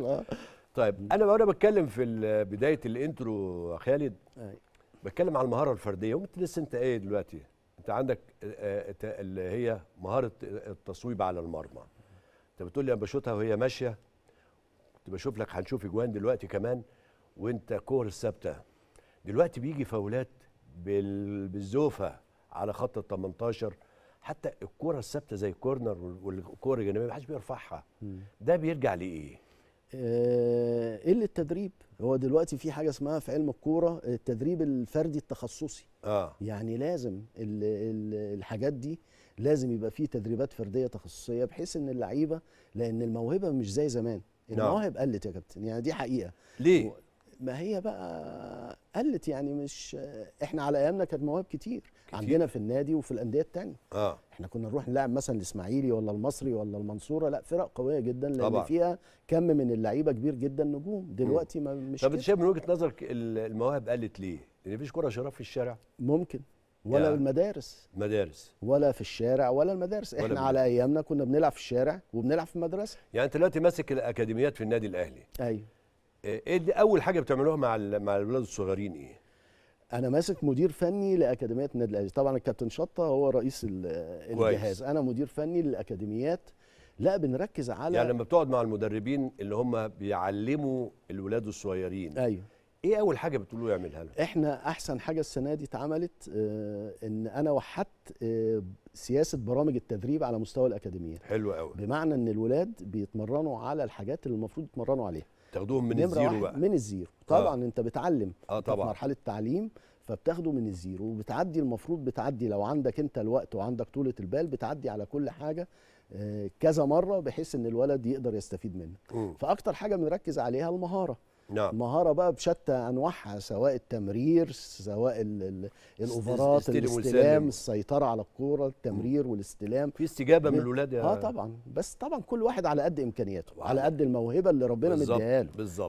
طيب انا وانا بتكلم في بدايه الانترو خالد بتكلم على المهاره الفرديه وانت لسه انت ايه دلوقتي انت عندك آه، آه، اللي هي مهاره التصويب على المرمى انت بتقول لي انا بشوطها وهي ماشيه كنت بشوف لك هنشوف اجوان دلوقتي كمان وانت كور ثابته دلوقتي بيجي فاولات بالزوفه على خط ال 18 حتى الكره الثابته زي الكورنر والكوره الجانبيه ما حدش بيرفعها ده بيرجع لايه؟ قله آه، التدريب هو دلوقتي في حاجه اسمها في علم الكوره التدريب الفردي التخصصي آه. يعني لازم الـ الـ الحاجات دي لازم يبقى فيه تدريبات فرديه تخصصيه بحيث ان اللعيبه لان الموهبه مش زي زمان نعم. المواهب قلت يا كابتن يعني دي حقيقه ليه ما هي بقى قلت يعني مش احنا على ايامنا كانت مواهب كتير. كتير عندنا في النادي وفي الانديه الثانيه اه احنا كنا نروح نلعب مثلا الاسماعيلي ولا المصري ولا المنصوره لا فرق قويه جدا لان طبعا. فيها كم من اللعيبه كبير جدا نجوم دلوقتي ما مش طب انت شايف من وجهه نظرك المواهب قلت ليه؟ لان مفيش كره شراب في الشارع ممكن ولا يعني المدارس مدارس ولا في الشارع ولا المدارس ولا احنا بلد. على ايامنا كنا بنلعب في الشارع وبنلعب في المدرسه يعني انت دلوقتي ماسك الاكاديميات في النادي الاهلي ايوه ايه دي اول حاجه بتعملوها مع مع الولاد الصغيرين ايه؟ انا ماسك مدير فني لاكاديميه النادي الاهلي طبعا الكابتن شطه هو رئيس الجهاز انا مدير فني للاكاديميات لا بنركز على يعني لما بتقعد مع المدربين اللي هم بيعلموا الولاد الصغيرين ايوه ايه اول حاجه بتقولوا يعملها لهم احنا احسن حاجه السنه دي اتعملت آه ان انا وحدت آه سياسه برامج التدريب على مستوى الاكاديميات حلو قوي بمعنى ان الولاد بيتمرنوا على الحاجات اللي المفروض يتمرنوا عليها تاخدوهم من الزيرو بقى من الزيرو طبعا آه. انت بتعلم اه طبعا في مرحله التعليم فبتاخده من الزيرو وبتعدي المفروض بتعدي لو عندك انت الوقت وعندك طولة البال بتعدي على كل حاجة آه، كذا مرة بحيث ان الولد يقدر يستفيد منك فاكتر حاجة بنركز عليها المهارة نعم مهاره بقى بشتى انواعها سواء التمرير سواء الاوفرات الاستلام السيطره على الكوره التمرير والاستلام في استجابه من الاولاد اه طبعا بس طبعا كل واحد على قد امكانياته وعلى قد الموهبه اللي ربنا مديها له بالظبط